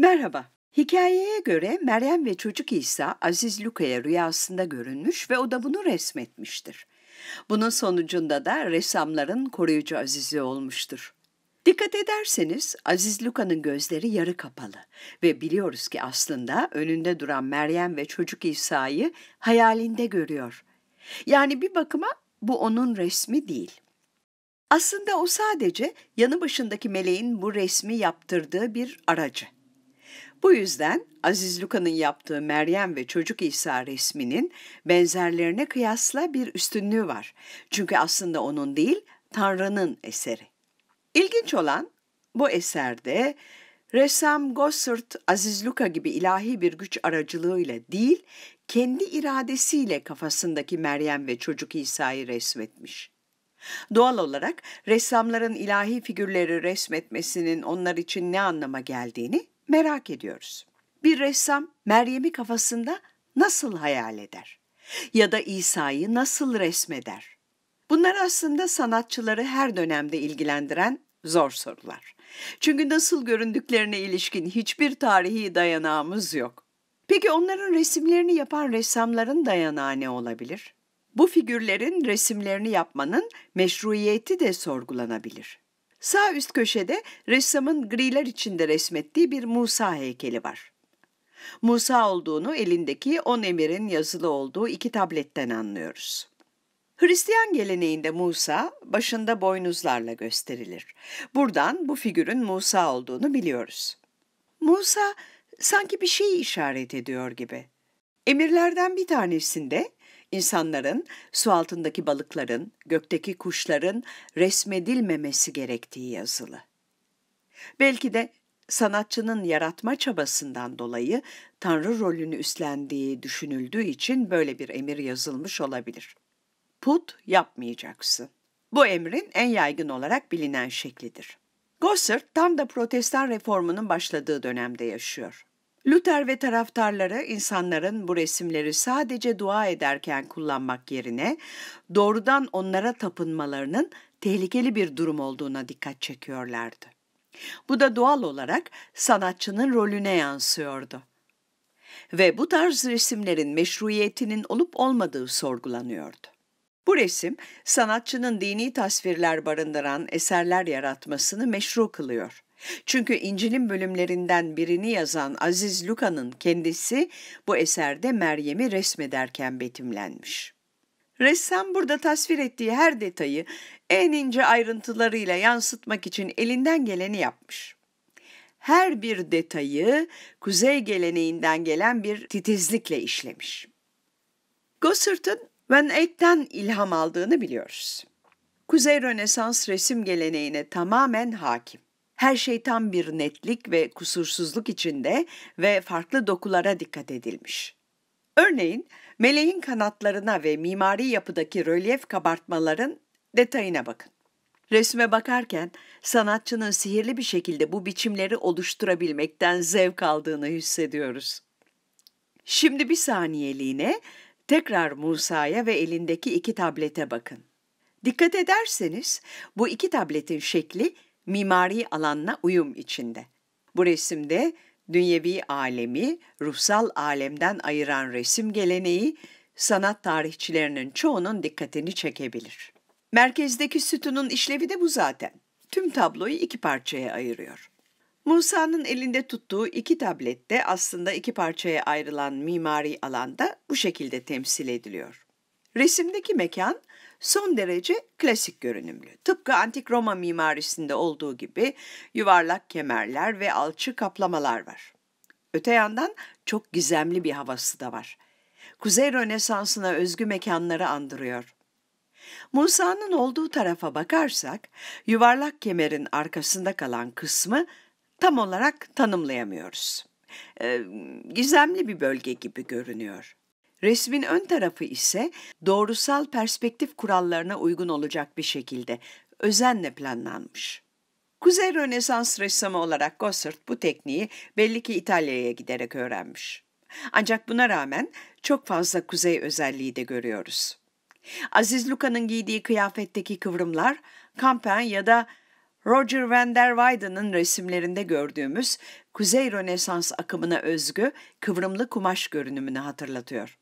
Merhaba. Hikayeye göre Meryem ve çocuk İsa Aziz Luka'ya rüyasında görünmüş ve o da bunu resmetmiştir. Bunun sonucunda da ressamların koruyucu Aziz'i olmuştur. Dikkat ederseniz Aziz Luka'nın gözleri yarı kapalı ve biliyoruz ki aslında önünde duran Meryem ve çocuk İsa'yı hayalinde görüyor. Yani bir bakıma bu onun resmi değil. Aslında o sadece yanı başındaki meleğin bu resmi yaptırdığı bir aracı. Bu yüzden Aziz Luka'nın yaptığı Meryem ve Çocuk İsa resminin benzerlerine kıyasla bir üstünlüğü var. Çünkü aslında onun değil, Tanrı'nın eseri. İlginç olan bu eserde ressam Gossert Aziz Luka gibi ilahi bir güç aracılığıyla değil, kendi iradesiyle kafasındaki Meryem ve Çocuk İsa'yı resmetmiş. Doğal olarak ressamların ilahi figürleri resmetmesinin onlar için ne anlama geldiğini merak ediyoruz. Bir ressam Meryem'i kafasında nasıl hayal eder? Ya da İsa'yı nasıl resmeder? Bunlar aslında sanatçıları her dönemde ilgilendiren zor sorular. Çünkü nasıl göründüklerine ilişkin hiçbir tarihi dayanağımız yok. Peki onların resimlerini yapan ressamların dayanağı ne olabilir? Bu figürlerin resimlerini yapmanın meşruiyeti de sorgulanabilir. Sağ üst köşede ressamın griler içinde resmettiği bir Musa heykeli var. Musa olduğunu elindeki on emirin yazılı olduğu iki tabletten anlıyoruz. Hristiyan geleneğinde Musa başında boynuzlarla gösterilir. Buradan bu figürün Musa olduğunu biliyoruz. Musa sanki bir şeyi işaret ediyor gibi. Emirlerden bir tanesinde insanların su altındaki balıkların, gökteki kuşların resmedilmemesi gerektiği yazılı. Belki de sanatçının yaratma çabasından dolayı tanrı rolünü üstlendiği düşünüldüğü için böyle bir emir yazılmış olabilir. Put yapmayacaksın. Bu emrin en yaygın olarak bilinen şeklidir. Gossard tam da protestan reformunun başladığı dönemde yaşıyor. Luther ve taraftarları insanların bu resimleri sadece dua ederken kullanmak yerine doğrudan onlara tapınmalarının tehlikeli bir durum olduğuna dikkat çekiyorlardı. Bu da doğal olarak sanatçının rolüne yansıyordu. Ve bu tarz resimlerin meşruiyetinin olup olmadığı sorgulanıyordu. Bu resim sanatçının dini tasvirler barındıran eserler yaratmasını meşru kılıyor. Çünkü İncil'in bölümlerinden birini yazan Aziz Luka'nın kendisi bu eserde Meryem'i resmederken betimlenmiş. Ressam burada tasvir ettiği her detayı en ince ayrıntılarıyla yansıtmak için elinden geleni yapmış. Her bir detayı kuzey geleneğinden gelen bir titizlikle işlemiş. Gossert'ın Van Eyck'ten ilham aldığını biliyoruz. Kuzey Rönesans resim geleneğine tamamen hakim her şey tam bir netlik ve kusursuzluk içinde ve farklı dokulara dikkat edilmiş. Örneğin meleğin kanatlarına ve mimari yapıdaki rölyef kabartmaların detayına bakın. Resme bakarken sanatçının sihirli bir şekilde bu biçimleri oluşturabilmekten zevk aldığını hissediyoruz. Şimdi bir saniyeliğine tekrar Musa'ya ve elindeki iki tablete bakın. Dikkat ederseniz bu iki tabletin şekli mimari alanına uyum içinde. Bu resimde dünyevi alemi ruhsal alemden ayıran resim geleneği sanat tarihçilerinin çoğunun dikkatini çekebilir. Merkezdeki sütunun işlevi de bu zaten. Tüm tabloyu iki parçaya ayırıyor. Musa'nın elinde tuttuğu iki tablette aslında iki parçaya ayrılan mimari alanda bu şekilde temsil ediliyor. Resimdeki mekan son derece klasik görünümlü. Tıpkı antik Roma mimarisinde olduğu gibi yuvarlak kemerler ve alçı kaplamalar var. Öte yandan çok gizemli bir havası da var. Kuzey Rönesansı'na özgü mekanları andırıyor. Musa'nın olduğu tarafa bakarsak yuvarlak kemerin arkasında kalan kısmı tam olarak tanımlayamıyoruz. Ee, gizemli bir bölge gibi görünüyor. Resmin ön tarafı ise doğrusal perspektif kurallarına uygun olacak bir şekilde özenle planlanmış. Kuzey Rönesans ressamı olarak Gossert bu tekniği belli ki İtalya'ya giderek öğrenmiş. Ancak buna rağmen çok fazla kuzey özelliği de görüyoruz. Aziz Luca'nın giydiği kıyafetteki kıvrımlar Campan ya da Roger van der Weyden'ın resimlerinde gördüğümüz Kuzey Rönesans akımına özgü kıvrımlı kumaş görünümünü hatırlatıyor.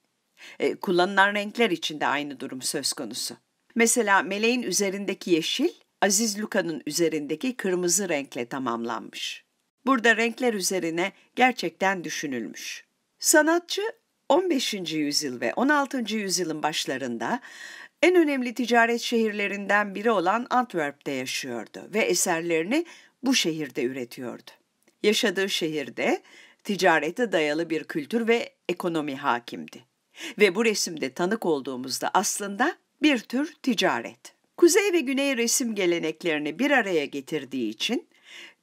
E, kullanılan renkler için de aynı durum söz konusu. Mesela meleğin üzerindeki yeşil, Aziz Luka'nın üzerindeki kırmızı renkle tamamlanmış. Burada renkler üzerine gerçekten düşünülmüş. Sanatçı 15. yüzyıl ve 16. yüzyılın başlarında en önemli ticaret şehirlerinden biri olan Antwerp'te yaşıyordu ve eserlerini bu şehirde üretiyordu. Yaşadığı şehirde ticarete dayalı bir kültür ve ekonomi hakimdi. Ve bu resimde tanık olduğumuzda aslında bir tür ticaret. Kuzey ve Güney resim geleneklerini bir araya getirdiği için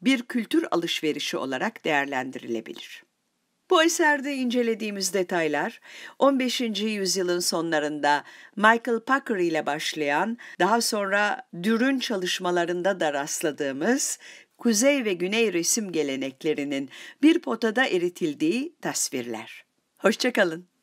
bir kültür alışverişi olarak değerlendirilebilir. Bu eserde incelediğimiz detaylar 15. yüzyılın sonlarında Michael Packer ile başlayan, daha sonra Dür'ün çalışmalarında da rastladığımız Kuzey ve Güney resim geleneklerinin bir potada eritildiği tasvirler. Hoşçakalın.